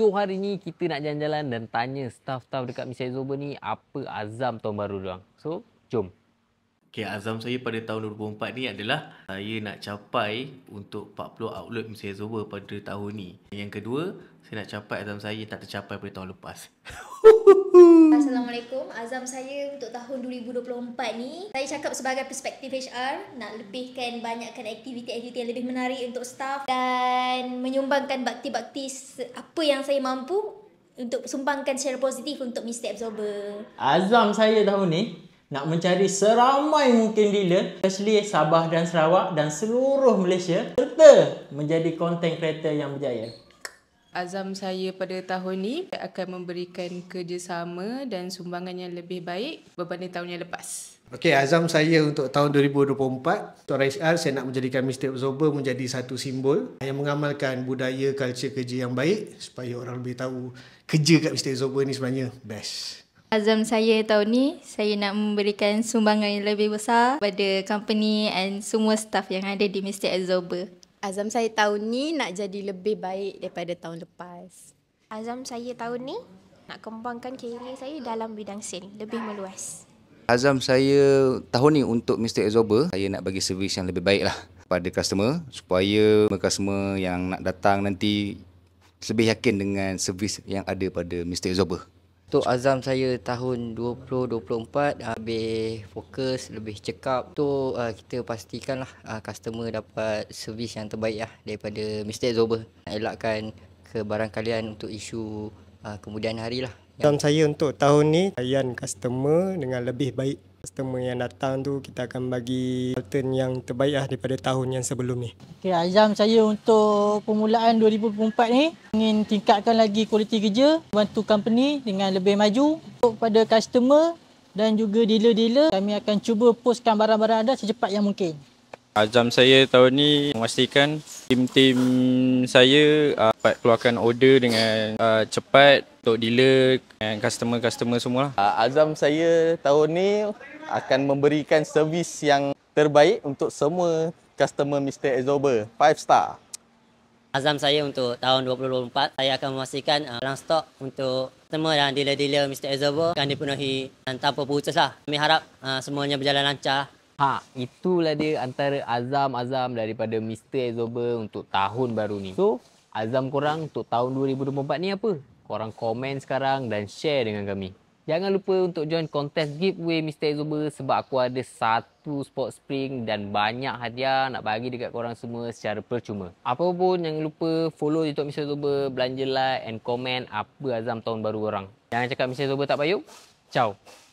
So hari ni kita nak jalan-jalan dan tanya staff-staff dekat Miss Zoba ni apa azam tahun baru dia orang. So, jom. Okay, azam saya pada tahun 2004 ni adalah saya nak capai untuk 40 outlet Mr. Ezoba pada tahun ni. Yang kedua, saya nak capai azam saya yang tak tercapai pada tahun lepas. Assalamualaikum. Azam saya untuk tahun 2024 ni, saya cakap sebagai perspektif HR, nak lebihkan banyakkan aktiviti-aktiviti yang lebih menarik untuk staff dan menyumbangkan bakti-bakti apa yang saya mampu untuk sumbangkan secara positif untuk Mr. Absorber. Azam saya tahun ni, nak mencari seramai mungkin dealer especially Sabah dan Sarawak dan seluruh Malaysia serta menjadi content creator yang berjaya. Azam saya pada tahun ini akan memberikan kerjasama dan sumbangan yang lebih baik berbanding tahun yang lepas. Okey, azam saya untuk tahun 2024 Tuan HR saya nak menjadikan Mr. Absorber menjadi satu simbol yang mengamalkan budaya, culture kerja yang baik supaya orang lebih tahu kerja kat Mr. Absorber ni sebenarnya best. Azam saya tahun ni, saya nak memberikan sumbangan yang lebih besar pada company and semua staff yang ada di Mystic Absorber. Azam saya tahun ni nak jadi lebih baik daripada tahun lepas. Azam saya tahun ni nak kembangkan kerjaya saya dalam bidang sin, lebih meluas. Azam saya tahun ni untuk Mystic Absorber, saya nak bagi servis yang lebih baik lah pada customer supaya customer yang nak datang nanti lebih yakin dengan servis yang ada pada Mystic Absorber. Untuk azam saya tahun 2024 lebih fokus, lebih cekap. Tu uh, kita pastikanlah uh, customer dapat servis yang terbaik lah daripada Mr. Zober. Nak elakkan kebarangkalian untuk isu uh, kemudian hari lah. Ya. Dalam saya untuk tahun ni, layan customer dengan lebih baik. Customer yang datang tu kita akan bagi return yang terbaik lah daripada tahun yang sebelum ni. Okay, azam saya untuk permulaan 2024 ni ingin tingkatkan lagi kualiti kerja, bantu company dengan lebih maju. Untuk pada customer dan juga dealer-dealer, kami akan cuba postkan barang-barang anda secepat yang mungkin. Azam saya tahun ni memastikan tim-tim saya uh, dapat keluarkan order dengan uh, cepat untuk dealer dan customer-customer semua Uh, ah, azam saya tahun ni akan memberikan servis yang terbaik untuk semua customer Mr. Azober Five star. Azam saya untuk tahun 2024, saya akan memastikan dalam uh, stok untuk customer dan dealer-dealer Mr. Azobo akan dipenuhi dan tanpa putus lah. Kami harap uh, semuanya berjalan lancar. Ha, itulah dia antara azam-azam daripada Mr. Ezober untuk tahun baru ni. So, azam korang untuk tahun 2024 ni apa? Korang komen sekarang dan share dengan kami. Jangan lupa untuk join kontes giveaway Mr. Ezober sebab aku ada satu sport spring dan banyak hadiah nak bagi dekat korang semua secara percuma. Apa pun jangan lupa follow YouTube Mr. Ezober, belanja like and komen apa azam tahun baru orang. Jangan cakap Mr. Ezober tak payung. Ciao.